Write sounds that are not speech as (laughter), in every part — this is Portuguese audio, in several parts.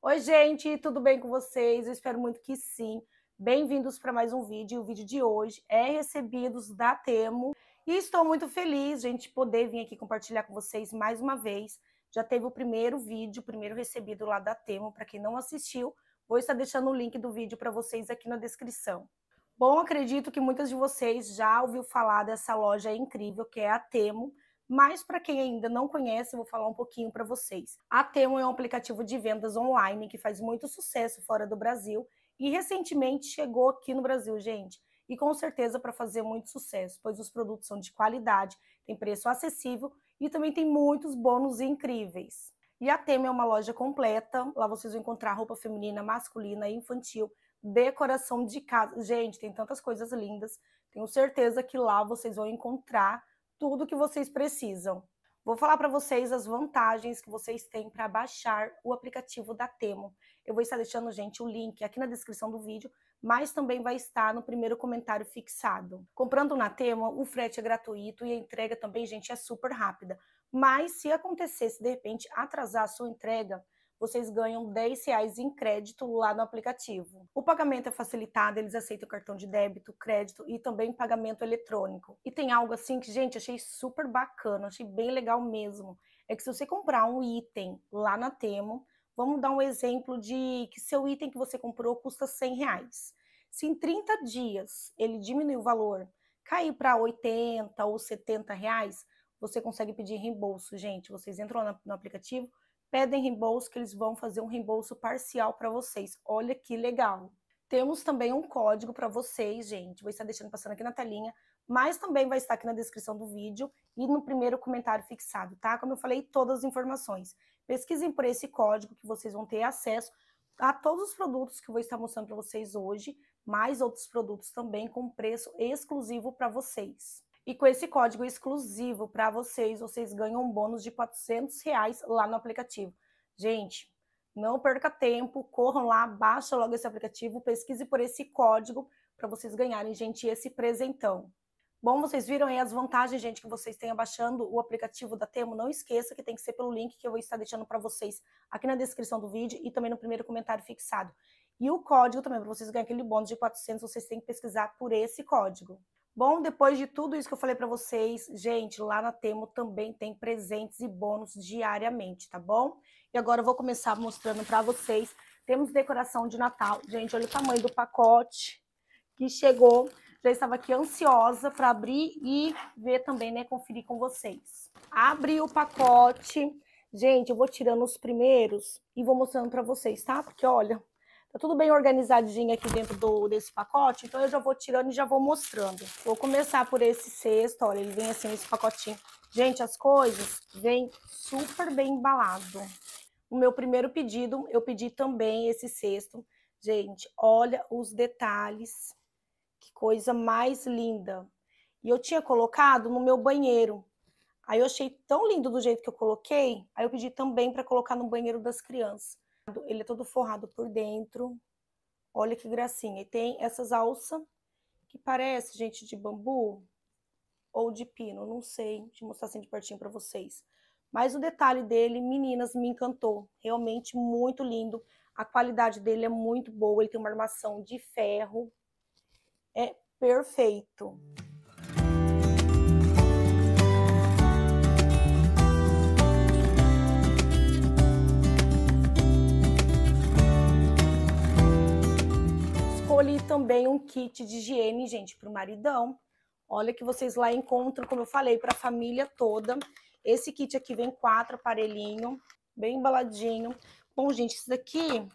Oi, gente, tudo bem com vocês? Eu espero muito que sim. Bem-vindos para mais um vídeo. O vídeo de hoje é recebidos da Temo. E estou muito feliz, gente, de poder vir aqui compartilhar com vocês mais uma vez. Já teve o primeiro vídeo, o primeiro recebido lá da Temo. Para quem não assistiu, vou estar deixando o link do vídeo para vocês aqui na descrição. Bom, acredito que muitas de vocês já ouviu falar dessa loja incrível que é a Temo. Mas para quem ainda não conhece, eu vou falar um pouquinho para vocês. A Temo é um aplicativo de vendas online que faz muito sucesso fora do Brasil e recentemente chegou aqui no Brasil, gente. E com certeza para fazer muito sucesso, pois os produtos são de qualidade, tem preço acessível e também tem muitos bônus incríveis. E a Temo é uma loja completa, lá vocês vão encontrar roupa feminina, masculina e infantil, decoração de casa. Gente, tem tantas coisas lindas. Tenho certeza que lá vocês vão encontrar tudo que vocês precisam. Vou falar para vocês as vantagens que vocês têm para baixar o aplicativo da Temo. Eu vou estar deixando, gente, o link aqui na descrição do vídeo, mas também vai estar no primeiro comentário fixado. Comprando na Temo, o frete é gratuito e a entrega também, gente, é super rápida. Mas se acontecesse de repente atrasar a sua entrega, vocês ganham 10 reais em crédito lá no aplicativo. O pagamento é facilitado, eles aceitam cartão de débito, crédito e também pagamento eletrônico. E tem algo assim que, gente, achei super bacana, achei bem legal mesmo. É que se você comprar um item lá na Temo, vamos dar um exemplo de que seu item que você comprou custa 100 reais. Se em 30 dias ele diminuiu o valor, cair para 80 ou 70 reais, você consegue pedir reembolso, gente. Vocês entram no aplicativo, pedem reembolso, que eles vão fazer um reembolso parcial para vocês. Olha que legal! Temos também um código para vocês, gente. Vou estar deixando passando aqui na telinha, mas também vai estar aqui na descrição do vídeo e no primeiro comentário fixado, tá? Como eu falei, todas as informações. Pesquisem por esse código que vocês vão ter acesso a todos os produtos que eu vou estar mostrando para vocês hoje, mais outros produtos também com preço exclusivo para vocês. E com esse código exclusivo para vocês, vocês ganham um bônus de 400 reais lá no aplicativo. Gente, não perca tempo, corram lá, baixa logo esse aplicativo, pesquise por esse código para vocês ganharem, gente, esse presentão. Bom, vocês viram aí as vantagens, gente, que vocês têm baixando o aplicativo da Temo. Não esqueça que tem que ser pelo link que eu vou estar deixando para vocês aqui na descrição do vídeo e também no primeiro comentário fixado. E o código também, para vocês ganharem aquele bônus de 400, vocês têm que pesquisar por esse código. Bom, depois de tudo isso que eu falei para vocês, gente, lá na Temo também tem presentes e bônus diariamente, tá bom? E agora eu vou começar mostrando para vocês. Temos decoração de Natal. Gente, olha o tamanho do pacote que chegou. Já estava aqui ansiosa para abrir e ver também, né, conferir com vocês. Abri o pacote. Gente, eu vou tirando os primeiros e vou mostrando para vocês, tá? Porque olha, Tá tudo bem organizadinho aqui dentro do, desse pacote, então eu já vou tirando e já vou mostrando. Vou começar por esse cesto, olha, ele vem assim, esse pacotinho. Gente, as coisas vêm super bem embalado. O meu primeiro pedido, eu pedi também esse cesto. Gente, olha os detalhes, que coisa mais linda. E eu tinha colocado no meu banheiro. Aí eu achei tão lindo do jeito que eu coloquei, aí eu pedi também para colocar no banheiro das crianças ele é todo forrado por dentro. Olha que gracinha. E tem essas alças que parece, gente, de bambu ou de pino, não sei. Deixa eu mostrar assim de pertinho para vocês. Mas o detalhe dele, meninas, me encantou. Realmente muito lindo. A qualidade dele é muito boa. Ele tem uma armação de ferro. É perfeito. separou também um kit de higiene, gente, para o maridão. Olha que vocês lá encontram, como eu falei, para a família toda. Esse kit aqui vem quatro aparelhinho, bem embaladinho. Bom, gente, isso daqui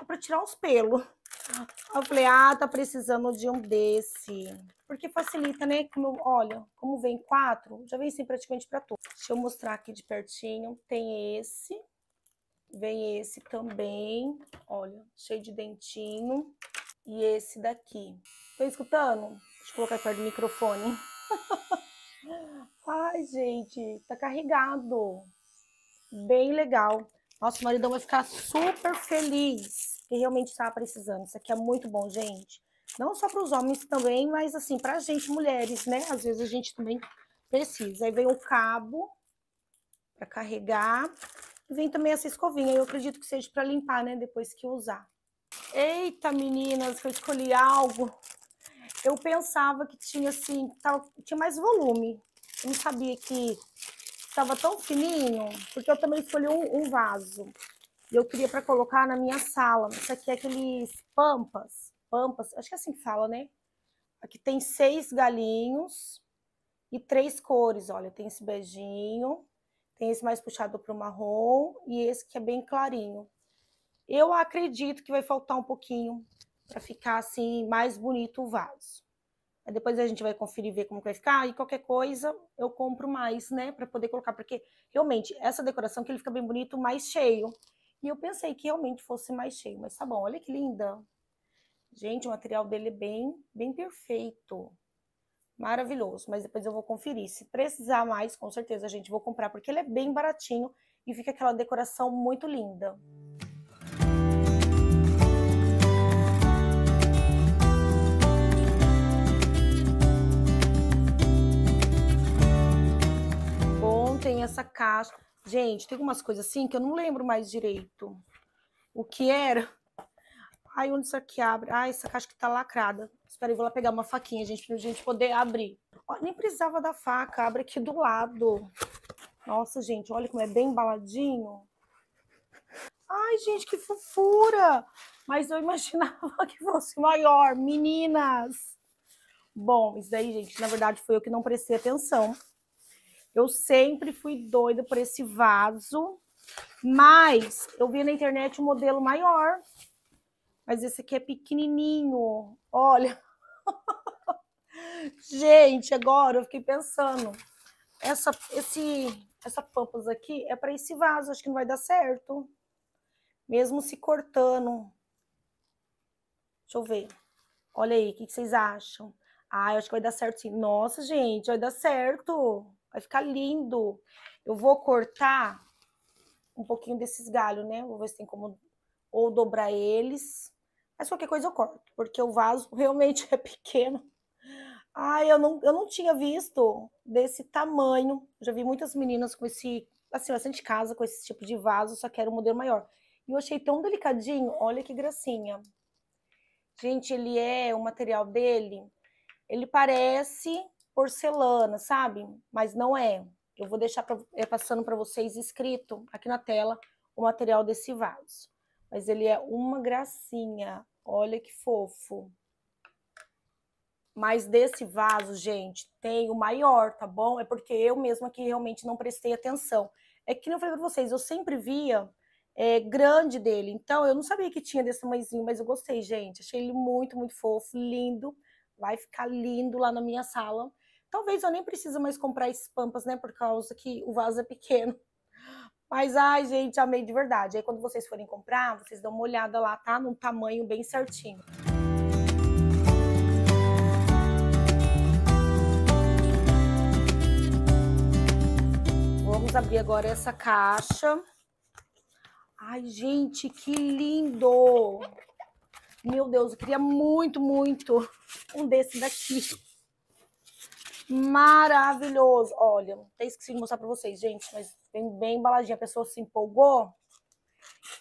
é para tirar os pelos. Eu falei, ah, tá precisando de um desse. Porque facilita, né? Como, olha, como vem quatro, já vem sim praticamente para todos. Deixa eu mostrar aqui de pertinho. Tem esse. Vem esse também. Olha, cheio de dentinho e esse daqui. Tô tá escutando? Deixa eu colocar perto do microfone. (laughs) Ai, gente, tá carregado. Bem legal. Nosso maridão vai ficar super feliz, que realmente estava precisando. Isso aqui é muito bom, gente. Não só para os homens também, mas assim, para a gente, mulheres, né? Às vezes a gente também precisa. Aí vem o cabo para carregar. E vem também essa escovinha. Eu acredito que seja para limpar, né? Depois que usar. Eita, meninas, eu escolhi algo. Eu pensava que tinha assim, tava, tinha mais volume. Eu não sabia que estava tão fininho, porque eu também escolhi um, um vaso. E eu queria para colocar na minha sala. Isso aqui é aqueles pampas. Pampas, acho que é assim que fala, né? Aqui tem seis galinhos e três cores. Olha, tem esse beijinho, tem esse mais puxado para o marrom e esse que é bem clarinho. Eu acredito que vai faltar um pouquinho para ficar assim mais bonito o vaso. Aí depois a gente vai conferir ver como vai ficar e qualquer coisa eu compro mais, né, para poder colocar, porque realmente essa decoração que ele fica bem bonito mais cheio. E eu pensei que realmente fosse mais cheio, mas tá bom, olha que linda. Gente, o material dele é bem, bem perfeito. Maravilhoso, mas depois eu vou conferir. Se precisar mais, com certeza, gente, vou comprar, porque ele é bem baratinho e fica aquela decoração muito linda. caixa. Gente, tem umas coisas assim que eu não lembro mais direito. O que era? Ai, onde isso aqui abre? Ai, essa caixa que tá lacrada. Espera aí, vou lá pegar uma faquinha, gente, pra gente poder abrir. Ó, nem precisava da faca, abre aqui do lado. Nossa, gente, olha como é bem embaladinho. Ai, gente, que fofura! Mas eu (laughs) imaginava que fosse maior. Meninas! Bom, isso daí, gente, na verdade foi eu que não prestei atenção. Eu sempre fui doida por esse vaso, mas eu vi na internet um modelo maior. Mas esse aqui é pequenininho. Olha. (laughs) Gente, agora eu fiquei pensando. Essa, esse, essa pampas aqui é para esse vaso. Acho que não vai dar certo. Mesmo se cortando. Deixa eu ver. Olha aí, o que, que vocês acham? Ah, eu acho que vai dar certo sim. Nossa, gente, vai dar certo. Vai ficar lindo. Eu vou cortar um pouquinho desses galhos, né? Vou ver se tem como ou dobrar eles. Mas qualquer coisa eu corto, porque o vaso (laughs) realmente é pequeno. Ai, eu não, eu não tinha visto desse tamanho. Já vi muitas meninas com esse, assim, bastante casa, com esse tipo de vaso, só que era um modelo maior. E eu achei tão delicadinho, olha que gracinha. Gente, ele é, o material dele, ele parece porcelana, sabe? Mas não é. Eu vou deixar pra, é, passando para vocês escrito aqui na tela o material desse vaso. Mas ele é uma gracinha. Olha que fofo. Mas desse vaso, gente, tem o maior, tá bom? É porque eu mesma que realmente não prestei atenção. É que eu falei para vocês, eu sempre via é, grande dele. Então, eu não sabia que tinha desse tamanhozinho, mas eu gostei, gente. Achei ele muito, muito fofo, lindo. Vai ficar lindo lá na minha sala. Talvez eu nem precise mais comprar esses pampas, né? Por causa que o vaso é pequeno. Mas, ai, gente, amei de verdade. Aí, quando vocês forem comprar, vocês dão uma olhada lá, tá? Num tamanho bem certinho. Vamos abrir agora essa caixa. Ai, gente, que lindo! Meu Deus, eu queria muito, muito um desse daqui maravilhoso. Olha, até esqueci de mostrar para vocês, gente, mas vem bem embaladinha. A pessoa se empolgou.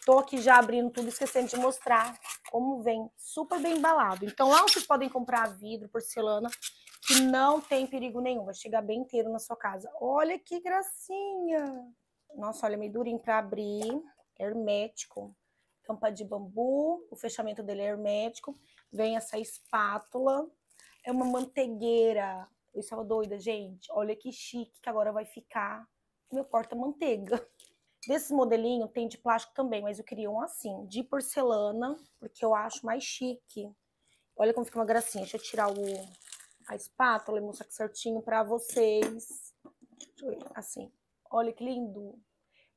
Tô aqui já abrindo tudo, esquecendo de mostrar como vem. Super bem embalado. Então lá vocês podem comprar vidro, porcelana, que não tem perigo nenhum. Vai chegar bem inteiro na sua casa. Olha que gracinha. Nossa, olha, meio durinho para abrir. Hermético. Tampa de bambu. O fechamento dele é hermético. Vem essa espátula. É uma mantegueira eu estava doida, gente, olha que chique que agora vai ficar meu porta-manteiga. (laughs) Desse modelinho tem de plástico também, mas eu queria um assim, de porcelana, porque eu acho mais chique. Olha como fica uma gracinha. Deixa eu tirar o, a espátula e mostrar aqui certinho pra vocês. assim. Olha que lindo.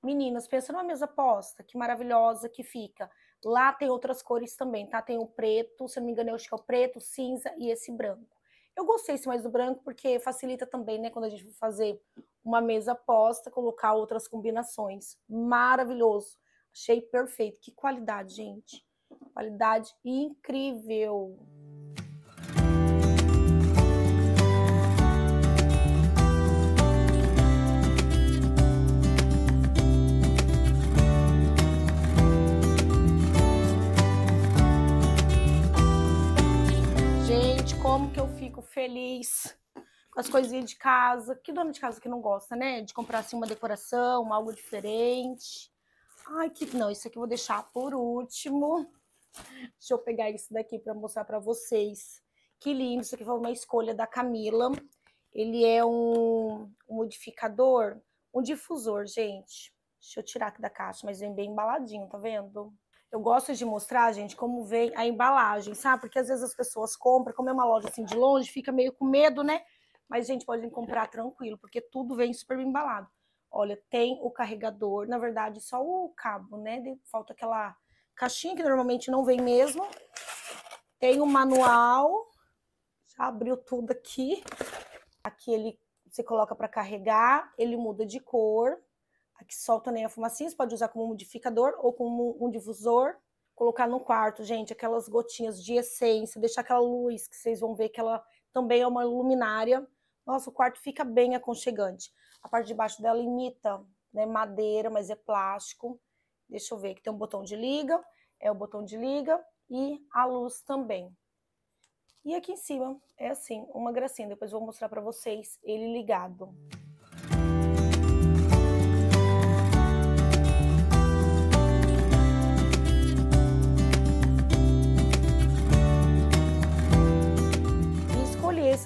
Meninas, pensa numa mesa posta, que maravilhosa que fica. Lá tem outras cores também, tá? Tem o preto, se não me engano, eu acho que é o preto, cinza e esse branco. Eu gostei esse mais do branco porque facilita também, né, quando a gente for fazer uma mesa posta, colocar outras combinações. Maravilhoso. Achei perfeito. Que qualidade, gente. Qualidade incrível. Gente, como que eu feliz com as coisinhas de casa. Que dona de casa que não gosta, né? De comprar assim uma decoração, algo diferente. Ai, que não, isso aqui eu vou deixar por último. Deixa eu pegar isso daqui para mostrar para vocês. Que lindo, isso aqui foi uma escolha da Camila. Ele é um, um modificador, um difusor, gente. Deixa eu tirar aqui da caixa, mas vem bem embaladinho, tá vendo? Eu gosto de mostrar, gente, como vem a embalagem, sabe? Porque às vezes as pessoas compram, como é uma loja assim de longe, fica meio com medo, né? Mas, gente, pode comprar tranquilo, porque tudo vem super embalado. Olha, tem o carregador, na verdade, só o cabo, né? Falta aquela caixinha que normalmente não vem mesmo. Tem o manual, já abriu tudo aqui. Aqui ele você coloca para carregar, ele muda de cor a que solta nem a fumacinha, você pode usar como modificador ou como um difusor, colocar no quarto, gente, aquelas gotinhas de essência, deixar aquela luz que vocês vão ver que ela também é uma luminária. Nossa, o quarto fica bem aconchegante. A parte de baixo dela imita né, madeira, mas é plástico. Deixa eu ver, que tem um botão de liga, é o botão de liga e a luz também. E aqui em cima é assim, uma gracinha. Depois vou mostrar para vocês ele ligado.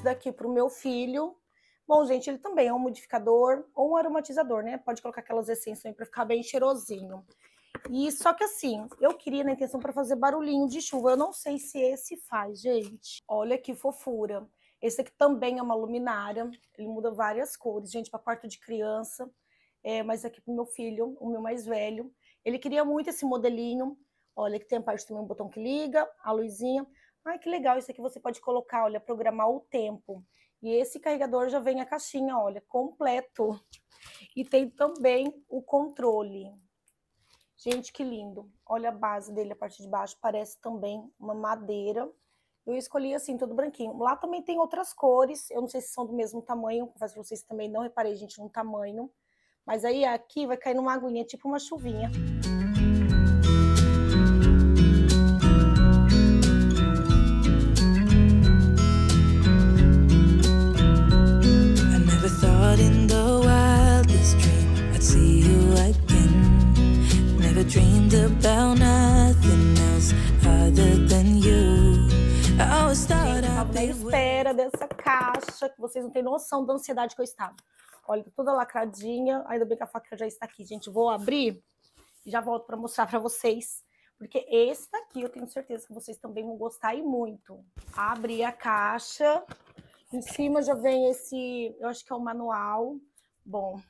daqui para o meu filho. Bom, gente, ele também é um modificador ou um aromatizador, né? Pode colocar aquelas essências aí para ficar bem cheirosinho. E só que assim, eu queria na intenção para fazer barulhinho de chuva. Eu não sei se esse faz, gente. Olha que fofura. Esse aqui também é uma luminária. Ele muda várias cores, gente, para quarto de criança. É, mas aqui pro meu filho, o meu mais velho. Ele queria muito esse modelinho. Olha, que tem a parte também um botão que liga, a luzinha. Ai, que legal, isso aqui você pode colocar, olha, programar o tempo. E esse carregador já vem a caixinha, olha, completo. E tem também o controle. Gente, que lindo. Olha a base dele, a parte de baixo, parece também uma madeira. Eu escolhi assim, todo branquinho. Lá também tem outras cores, eu não sei se são do mesmo tamanho, mas vocês também não reparei, gente, no tamanho. Mas aí aqui vai cair numa aguinha, tipo uma chuvinha. inteira dessa caixa, que vocês não têm noção da ansiedade que eu estava. Olha, tá toda lacradinha. Ainda bem que a faca já está aqui, gente. Vou abrir e já volto para mostrar para vocês. Porque esse daqui eu tenho certeza que vocês também vão gostar e muito. Abri a caixa. Em cima já vem esse, eu acho que é o manual. Bom,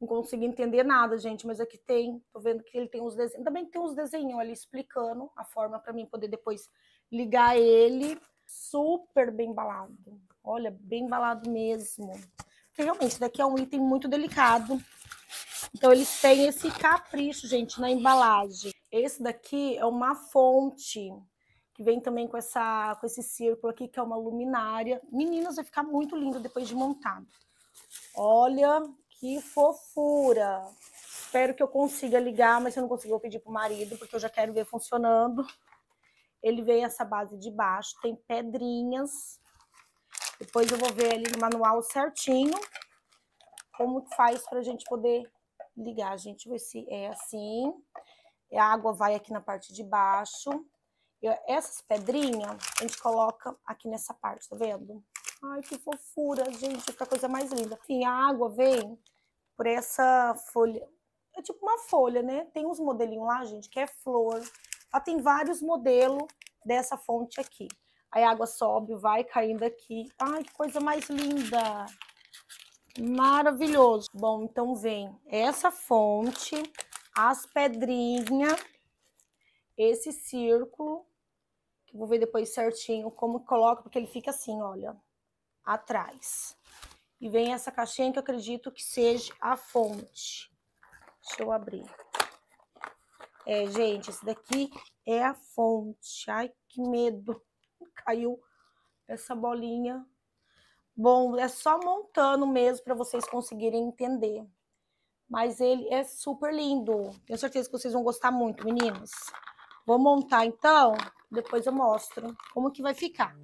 não consegui entender nada, gente, mas aqui tem, tô vendo que ele tem uns desenhos, também tem uns desenhos ali explicando a forma para mim poder depois ligar ele super bem embalado. Olha, bem embalado mesmo. Porque realmente, daqui é um item muito delicado. Então, eles têm esse capricho, gente, na embalagem. Esse daqui é uma fonte que vem também com, essa, com esse círculo aqui, que é uma luminária. Meninas, vai ficar muito lindo depois de montado. Olha que fofura! Espero que eu consiga ligar, mas se eu não conseguir, vou pedir pro marido, porque eu já quero ver funcionando. Ele vem essa base de baixo, tem pedrinhas. Depois eu vou ver ali no manual certinho como faz para a gente poder ligar. A gente vai se é assim. A água vai aqui na parte de baixo. essas pedrinhas a gente coloca aqui nessa parte, tá vendo? Ai, que fofura, gente, fica a coisa mais linda. Enfim, a água vem por essa folha, é tipo uma folha, né? Tem uns modelinhos lá, gente, que é flor, ela tem vários modelos dessa fonte aqui. Aí a água sobe, vai caindo aqui. Ai, que coisa mais linda! Maravilhoso! Bom, então vem essa fonte, as pedrinhas, esse círculo, que eu vou ver depois certinho como coloca, porque ele fica assim, olha, atrás. E vem essa caixinha que eu acredito que seja a fonte. Deixa eu abrir. É, gente, esse daqui é a fonte. Ai, que medo. Caiu essa bolinha. Bom, é só montando mesmo para vocês conseguirem entender. Mas ele é super lindo. Tenho certeza que vocês vão gostar muito, meninas. Vou montar então, depois eu mostro como que vai ficar.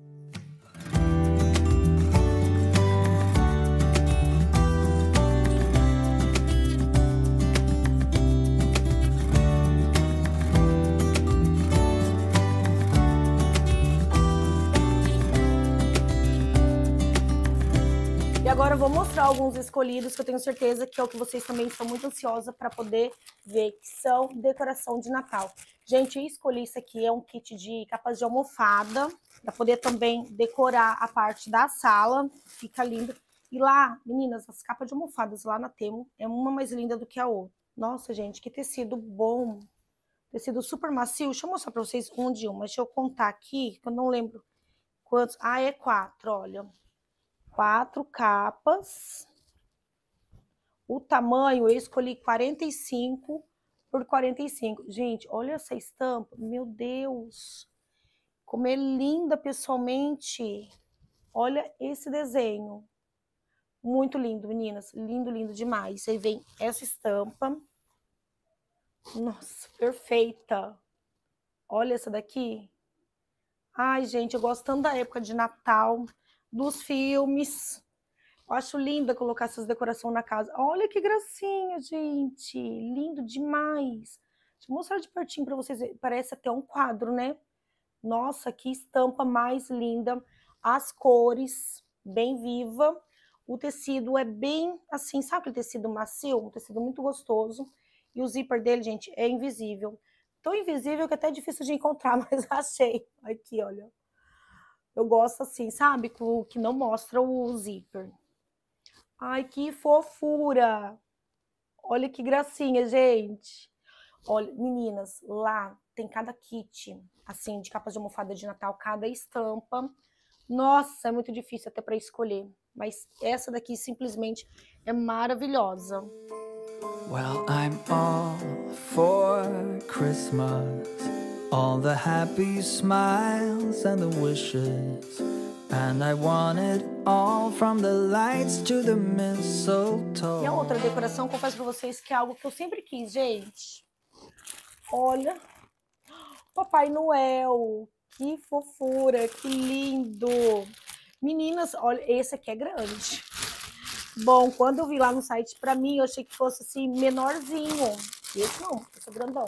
vou mostrar alguns escolhidos que eu tenho certeza que é o que vocês também estão muito ansiosa para poder ver, que são decoração de Natal. Gente, eu escolhi isso aqui, é um kit de capas de almofada, para poder também decorar a parte da sala, fica lindo. E lá, meninas, as capas de almofadas lá na Temo é uma mais linda do que a outra. Nossa, gente, que tecido bom. Tecido super macio. Deixa eu mostrar para vocês um de um, mas deixa eu contar aqui, que eu não lembro quantos. Ah, é quatro, olha quatro capas. O tamanho eu escolhi 45 por 45. Gente, olha essa estampa, meu Deus. Como é linda pessoalmente. Olha esse desenho. Muito lindo, meninas. Lindo, lindo demais. Aí vem essa estampa. Nossa, perfeita. Olha essa daqui. Ai, gente, eu gosto tanto da época de Natal dos filmes. Eu acho linda colocar essas decorações na casa. Olha que gracinha, gente. Lindo demais. Deixa eu mostrar de pertinho para vocês. Parece até um quadro, né? Nossa, que estampa mais linda. As cores, bem viva. O tecido é bem assim, sabe aquele tecido macio? Um tecido muito gostoso. E o zíper dele, gente, é invisível. Tão invisível que até é difícil de encontrar, (laughs) mas achei. Aqui, olha. Eu gosto assim, sabe? Com, que não mostra o zíper. Ai, que fofura! Olha que gracinha, gente. Olha, meninas, lá tem cada kit, assim, de capas de almofada de Natal, cada estampa. Nossa, é muito difícil até para escolher. Mas essa daqui simplesmente é maravilhosa. Well, I'm all for Christmas all the happy smiles and the wishes. And I want it all from the lights to the mistletoe. E a outra decoração, confesso pra vocês que é algo que eu sempre quis, gente. Olha. Papai Noel. Que fofura, que lindo. Meninas, olha, esse aqui é grande. Bom, quando eu vi lá no site, pra mim, eu achei que fosse assim, menorzinho. Esse não, esse é grandão.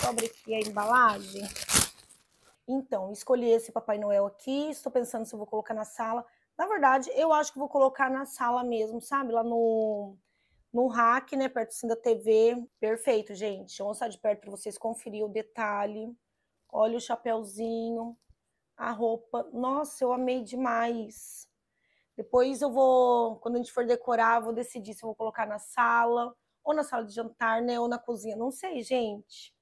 Sobre aqui a é embalagem. Então, escolhi esse Papai Noel aqui. Estou pensando se vou colocar na sala. Na verdade, eu acho que vou colocar na sala mesmo, sabe? Lá no, no rack, né? Perto assim da TV. Perfeito, gente. Vamos mostrar de perto para vocês conferir o detalhe. Olha o chapéuzinho, a roupa. Nossa, eu amei demais. Depois eu vou, quando a gente for decorar, vou decidir se eu vou colocar na sala, ou na sala de jantar, né? Ou na cozinha. Não sei, gente.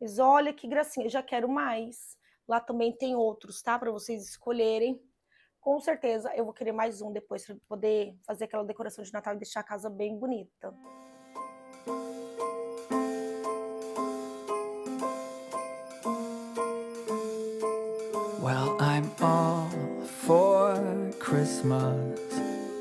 Mas olha que gracinha, eu já quero mais. Lá também tem outros, tá? Para vocês escolherem. Com certeza eu vou querer mais um depois para poder fazer aquela decoração de Natal e deixar a casa bem bonita. Well, I'm all for Christmas.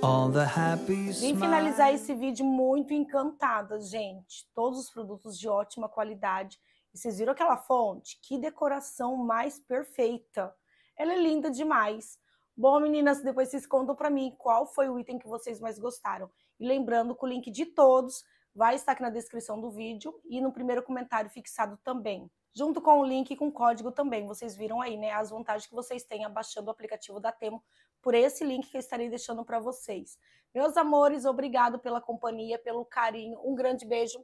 All the happy Vim finalizar esse vídeo muito encantada, gente. Todos os produtos de ótima qualidade e vocês viram aquela fonte? Que decoração mais perfeita! Ela é linda demais. Bom, meninas, depois vocês contam para mim qual foi o item que vocês mais gostaram. E lembrando que o link de todos vai estar aqui na descrição do vídeo e no primeiro comentário fixado também. Junto com o link e com o código também. Vocês viram aí, né, as vantagens que vocês têm abaixando o aplicativo da Temo por esse link que eu estarei deixando para vocês. Meus amores, obrigado pela companhia, pelo carinho. Um grande beijo.